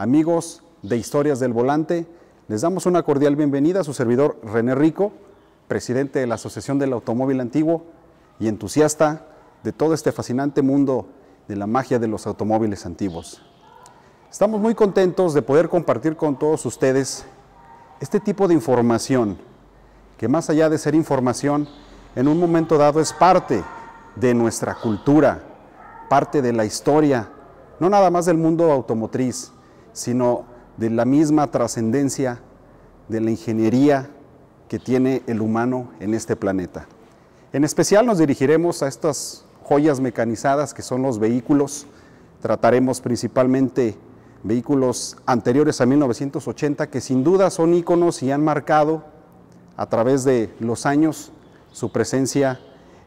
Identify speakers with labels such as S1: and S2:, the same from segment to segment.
S1: Amigos de Historias del Volante, les damos una cordial bienvenida a su servidor René Rico, presidente de la Asociación del Automóvil Antiguo y entusiasta de todo este fascinante mundo de la magia de los automóviles antiguos. Estamos muy contentos de poder compartir con todos ustedes este tipo de información, que más allá de ser información, en un momento dado es parte de nuestra cultura, parte de la historia, no nada más del mundo automotriz, sino de la misma trascendencia de la ingeniería que tiene el humano en este planeta. En especial nos dirigiremos a estas joyas mecanizadas que son los vehículos. Trataremos principalmente vehículos anteriores a 1980 que sin duda son íconos y han marcado a través de los años su presencia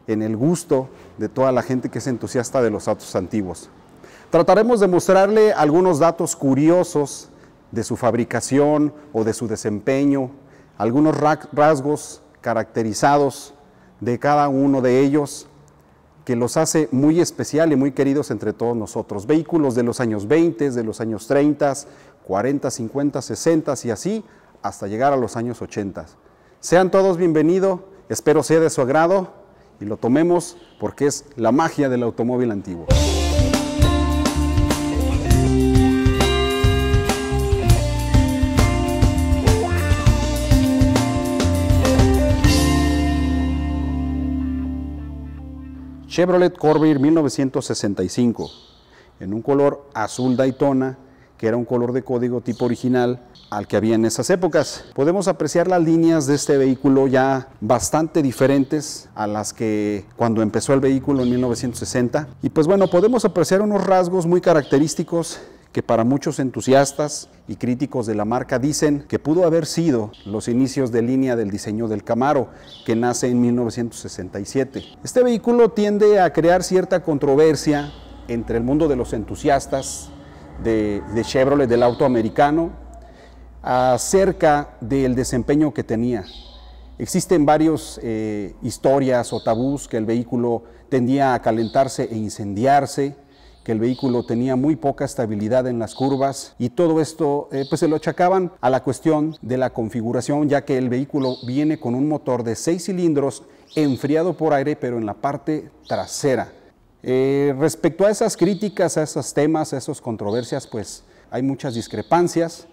S1: en el gusto de toda la gente que es entusiasta de los autos antiguos. Trataremos de mostrarle algunos datos curiosos de su fabricación o de su desempeño, algunos rasgos caracterizados de cada uno de ellos que los hace muy especial y muy queridos entre todos nosotros. Vehículos de los años 20, de los años 30, 40, 50, 60 y así hasta llegar a los años 80. Sean todos bienvenidos, espero sea de su agrado y lo tomemos porque es la magia del automóvil antiguo. Chevrolet Corvair 1965, en un color azul Daytona, que era un color de código tipo original al que había en esas épocas. Podemos apreciar las líneas de este vehículo ya bastante diferentes a las que cuando empezó el vehículo en 1960. Y pues bueno, podemos apreciar unos rasgos muy característicos que para muchos entusiastas y críticos de la marca dicen que pudo haber sido los inicios de línea del diseño del Camaro, que nace en 1967. Este vehículo tiende a crear cierta controversia entre el mundo de los entusiastas de, Chevrolet del auto americano acerca del desempeño que tenía. Existen varias eh, historias o tabús que el vehículo tendía a calentarse e incendiarse, que el vehículo tenía muy poca estabilidad en las curvas y todo esto eh, pues se lo achacaban a la cuestión de la configuración ya que el vehículo viene con un motor de seis cilindros enfriado por aire pero en la parte trasera. Eh, respecto a esas críticas, a esos temas, a esas controversias pues hay muchas discrepancias.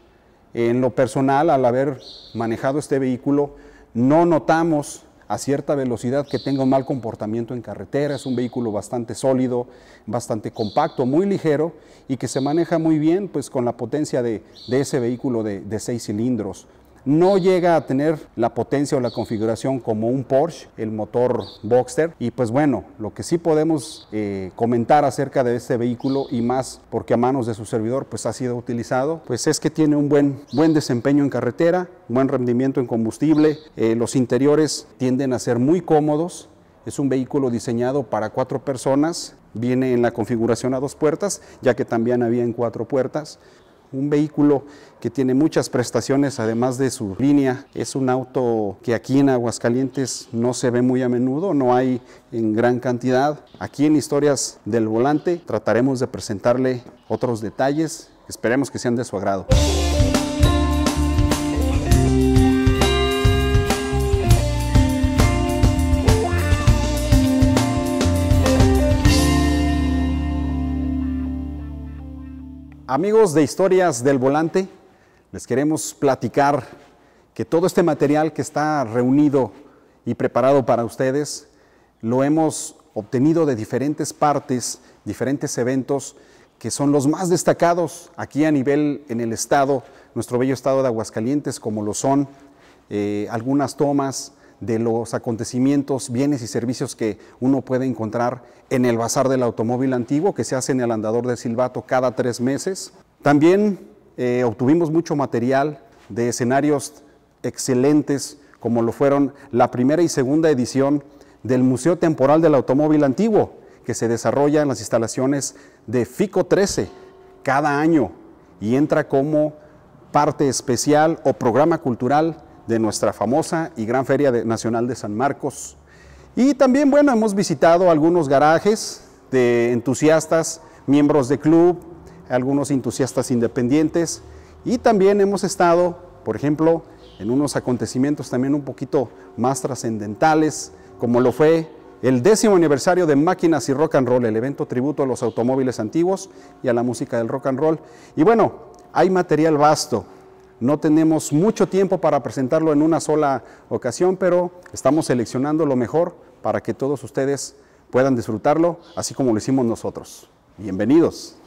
S1: En lo personal al haber manejado este vehículo no notamos a cierta velocidad que tenga un mal comportamiento en carretera. Es un vehículo bastante sólido, bastante compacto, muy ligero y que se maneja muy bien pues, con la potencia de, ese vehículo de seis cilindros. No llega a tener la potencia o la configuración como un Porsche, el motor Boxster. Y pues bueno, lo que sí podemos eh, comentar acerca de este vehículo y más porque a manos de su servidor pues ha sido utilizado, pues es que tiene un buen, buen desempeño en carretera, buen rendimiento en combustible, eh, los interiores tienden a ser muy cómodos, es un vehículo diseñado para cuatro personas, viene en la configuración a dos puertas, ya que también había en cuatro puertas un vehículo que tiene muchas prestaciones además de su línea. Es un auto que aquí en Aguascalientes no se ve muy a menudo, no hay en gran cantidad. Aquí en Historias del Volante trataremos de presentarle otros detalles, esperemos que sean de su agrado. Amigos de Historias del Volante, les queremos platicar que todo este material que está reunido y preparado para ustedes lo hemos obtenido de diferentes partes, diferentes eventos que son los más destacados aquí a nivel en el estado, nuestro bello estado de Aguascalientes, como lo son eh, algunas tomas de los acontecimientos, bienes y servicios que uno puede encontrar en el Bazar del Automóvil Antiguo, que se hace en el Andador de Silbato cada tres meses. También eh, obtuvimos mucho material de escenarios excelentes, como lo fueron la primera y segunda edición del Museo Temporal del Automóvil Antiguo, que se desarrolla en las instalaciones de FICO 13 cada año y entra como parte especial o programa cultural de nuestra famosa y gran Feria Nacional de San Marcos. Y también, bueno, hemos visitado algunos garajes de entusiastas, miembros de club, algunos entusiastas independientes y también hemos estado, por ejemplo, en unos acontecimientos también un poquito más trascendentales, como lo fue el décimo aniversario de Máquinas y Rock and Roll, el evento tributo a los automóviles antiguos y a la música del rock and roll. Y bueno, hay material vasto, no tenemos mucho tiempo para presentarlo en una sola ocasión, pero estamos seleccionando lo mejor para que todos ustedes puedan disfrutarlo, así como lo hicimos nosotros. Bienvenidos.